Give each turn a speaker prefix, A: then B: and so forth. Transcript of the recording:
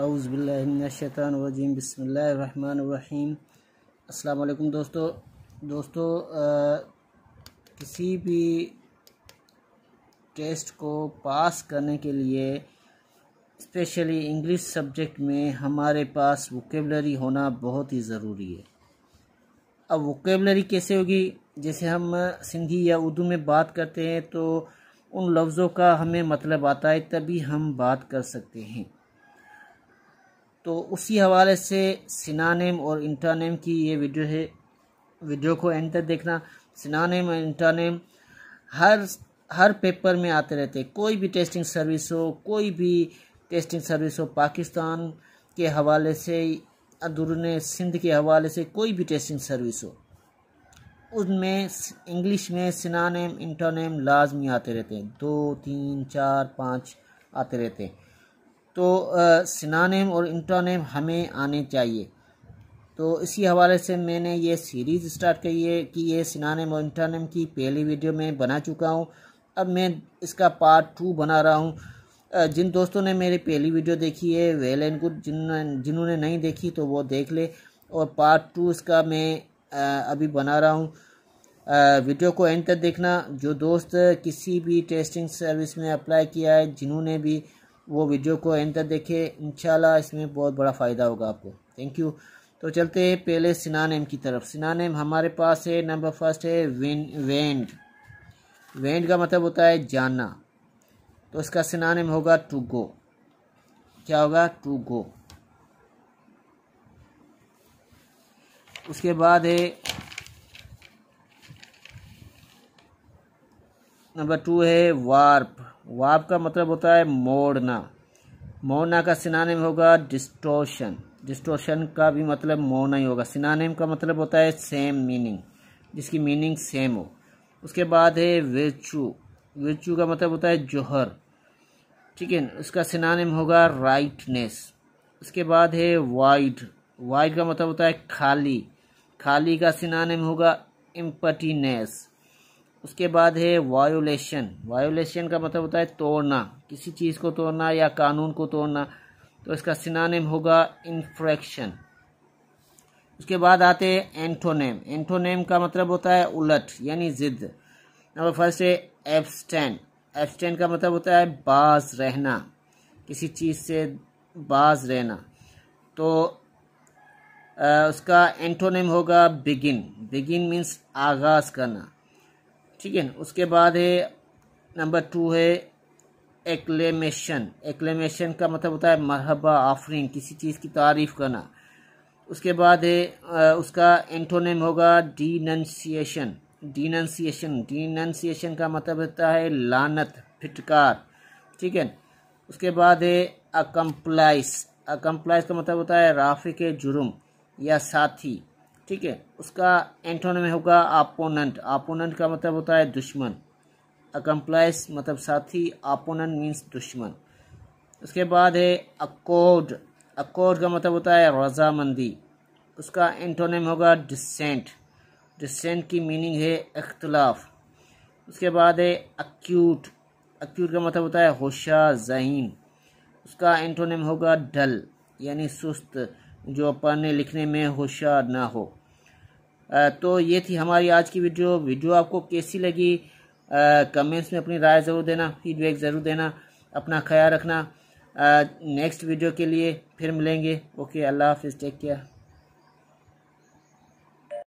A: अउज़बिल्लिनशैतरजीम बसमीम अल्लाम दोस्तों दोस्तों किसी भी टेस्ट को पास करने के लिए स्पेशली इंग्लिश सब्जेक्ट में हमारे पास वोकेबलरी होना बहुत ही ज़रूरी है अब वोकेबलरी कैसे होगी जैसे हम सिंधी या उर्दू में बात करते हैं तो उन लफ्ज़ों का हमें मतलब आता है तभी हम बात कर सकते हैं तो उसी हवाले से सिना नेम और नेम की ये वीडियो है वीडियो को एंड तक देखना नेम और नेम हर हर पेपर में आते रहते कोई भी टेस्टिंग सर्विस हो कोई भी टेस्टिंग सर्विस हो पाकिस्तान के हवाले से अंदरून सिंध के हवाले से कोई भी टेस्टिंग सर्विस हो उनमें इंग्लिश में सिना इंटर इंटरनेम लाजमी आते रहते हैं दो तीन चार पाँच आते रहते हैं तो सिनानेम और इंट्रानेम हमें आने चाहिए तो इसी हवाले से मैंने ये सीरीज़ स्टार्ट की है कि ये सिनानेम और इंटरनेम की पहली वीडियो में बना चुका हूँ अब मैं इसका पार्ट टू बना रहा हूँ जिन दोस्तों ने मेरी पहली वीडियो देखी है वेल एंड गुड जिन जिन्होंने नहीं देखी तो वो देख ले और पार्ट टू इसका मैं अभी बना रहा हूँ वीडियो को एंड तक देखना जो दोस्त किसी भी टेस्टिंग सर्विस में अप्लाई किया है जिन्होंने भी वो वीडियो को एंड तक देखें इन इसमें बहुत बड़ा फ़ायदा होगा आपको थैंक यू तो चलते हैं पहले एम की तरफ सिनानेम हमारे पास है नंबर फर्स्ट है विन वेंड वेंड का मतलब होता है जाना तो इसका सिनानेम होगा टू गो क्या होगा टू गो उसके बाद है नंबर टू है वार्प वार्प का मतलब होता है मोड़ना मोड़ना का सिनानेम होगा डिस्टोशन डिस्टोशन का भी मतलब मोड़ना ही होगा सिनानेम का मतलब होता है सेम मीनिंग जिसकी मीनिंग सेम हो उसके बाद है वेचू वेचू का मतलब होता है जोहर ठीक है उसका सिनानेम होगा राइटनेस उसके बाद है वाइड वाइड का मतलब होता है खाली खाली का सिनानेम होगा इम्पटीनेस उसके बाद है वायोलेशन वायोलेशन का मतलब होता है तोड़ना किसी चीज़ को तोड़ना या कानून को तोड़ना तो इसका सिनानेम होगा इन्फ्रैक्शन उसके बाद आते हैं एंटोनेम एंटोनेम का मतलब होता है उलट यानी जिद नंबर फर्स्ट है एब्सटैंड एब्सटैंड का मतलब होता है बाज रहना किसी चीज़ से बाज रहना तो आ, उसका एंटोनेम होगा बिगिन बिगिन मीन्स आगाज़ करना ठीक है उसके बाद है नंबर टू है एक्लेमेशन एक्लेमेशन का मतलब होता है मरहबा आफरीन किसी चीज़ की तारीफ़ करना उसके बाद है उसका एंटोनेम होगा डिनन्सीशन डीनंसिएशन डीनंसिएशन का मतलब होता है लानत फिटकार ठीक है उसके बाद है अकम्प्लाइस अकम्प्लाइस का मतलब होता है राफिक जुर्म या साथी ठीक है उसका एंटोनम होगा आपोनेंट आपोनेंट का मतलब होता है दुश्मन अकम्प्लाइस मतलब साथी आपोनेंट मीन्स दुश्मन उसके बाद है अकोड अकोड का मतलब होता है रजामंदी उसका एंटोनम होगा डिसेंट डिसेंट की मीनिंग है अख्तलाफ उसके बाद है अक्यूट अक्यूट का मतलब होता है होशा जहीन उसका एंटोनिम होगा डल यानी सुस्त जो पढ़ने लिखने में होशियार ना हो तो ये थी हमारी आज की वीडियो वीडियो आपको कैसी लगी कमेंट्स में अपनी राय ज़रूर देना फीडबैक ज़रूर देना अपना ख्याल रखना नेक्स्ट वीडियो के लिए फिर मिलेंगे ओके अल्लाह हाफिज़ टेक केयर